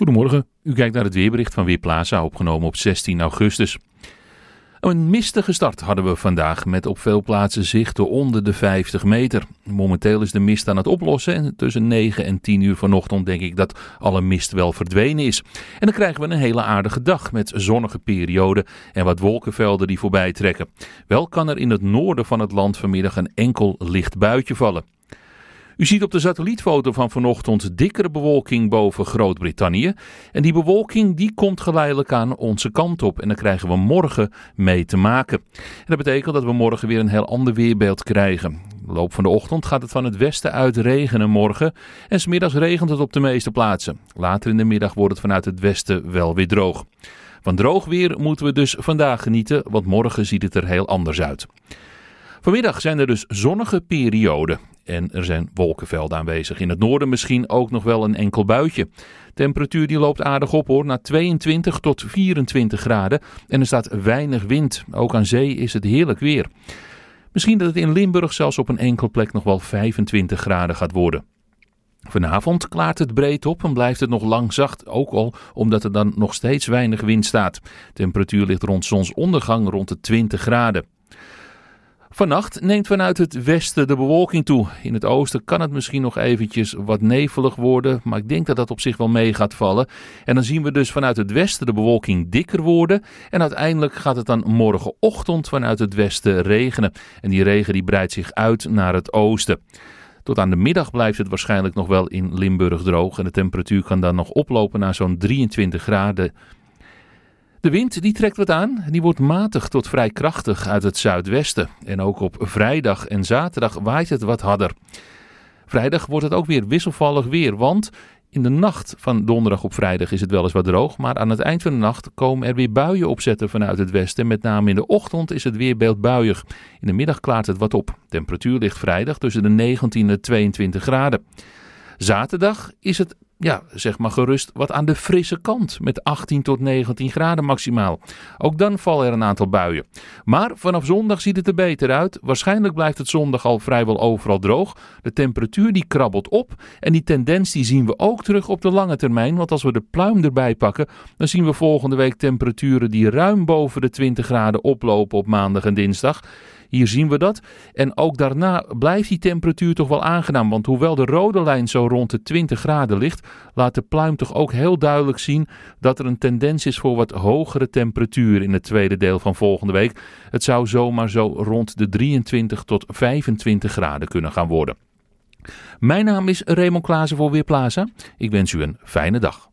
Goedemorgen, u kijkt naar het weerbericht van Weerplaza, opgenomen op 16 augustus. Een mistige start hadden we vandaag met op veel plaatsen zichten onder de 50 meter. Momenteel is de mist aan het oplossen en tussen 9 en 10 uur vanochtend denk ik dat alle mist wel verdwenen is. En dan krijgen we een hele aardige dag met zonnige perioden en wat wolkenvelden die voorbij trekken. Wel kan er in het noorden van het land vanmiddag een enkel licht buitje vallen. U ziet op de satellietfoto van vanochtend dikkere bewolking boven Groot-Brittannië. En die bewolking die komt geleidelijk aan onze kant op. En daar krijgen we morgen mee te maken. En dat betekent dat we morgen weer een heel ander weerbeeld krijgen. De loop van de ochtend gaat het van het westen uit regenen morgen. En smiddags regent het op de meeste plaatsen. Later in de middag wordt het vanuit het westen wel weer droog. Van droog weer moeten we dus vandaag genieten, want morgen ziet het er heel anders uit. Vanmiddag zijn er dus zonnige perioden en er zijn wolkenvelden aanwezig. In het noorden misschien ook nog wel een enkel buitje. Temperatuur die loopt aardig op hoor, naar 22 tot 24 graden. En er staat weinig wind. Ook aan zee is het heerlijk weer. Misschien dat het in Limburg zelfs op een enkel plek nog wel 25 graden gaat worden. Vanavond klaart het breed op en blijft het nog lang zacht, ook al omdat er dan nog steeds weinig wind staat. Temperatuur ligt rond zonsondergang rond de 20 graden. Vannacht neemt vanuit het westen de bewolking toe. In het oosten kan het misschien nog eventjes wat nevelig worden, maar ik denk dat dat op zich wel mee gaat vallen. En dan zien we dus vanuit het westen de bewolking dikker worden en uiteindelijk gaat het dan morgenochtend vanuit het westen regenen. En die regen die breidt zich uit naar het oosten. Tot aan de middag blijft het waarschijnlijk nog wel in Limburg droog en de temperatuur kan dan nog oplopen naar zo'n 23 graden de wind die trekt wat aan die wordt matig tot vrij krachtig uit het zuidwesten. En ook op vrijdag en zaterdag waait het wat harder. Vrijdag wordt het ook weer wisselvallig weer, want in de nacht van donderdag op vrijdag is het wel eens wat droog, maar aan het eind van de nacht komen er weer buien opzetten vanuit het westen. Met name in de ochtend is het weer buiig. In de middag klaart het wat op. Temperatuur ligt vrijdag tussen de 19 en 22 graden. Zaterdag is het ja, zeg maar gerust wat aan de frisse kant met 18 tot 19 graden maximaal. Ook dan vallen er een aantal buien. Maar vanaf zondag ziet het er beter uit. Waarschijnlijk blijft het zondag al vrijwel overal droog. De temperatuur die krabbelt op en die tendens die zien we ook terug op de lange termijn. Want als we de pluim erbij pakken, dan zien we volgende week temperaturen die ruim boven de 20 graden oplopen op maandag en dinsdag. Hier zien we dat. En ook daarna blijft die temperatuur toch wel aangenaam. Want hoewel de rode lijn zo rond de 20 graden ligt, laat de pluim toch ook heel duidelijk zien dat er een tendens is voor wat hogere temperaturen in het tweede deel van volgende week. Het zou zomaar zo rond de 23 tot 25 graden kunnen gaan worden. Mijn naam is Raymond Klaassen voor Weerplaza. Ik wens u een fijne dag.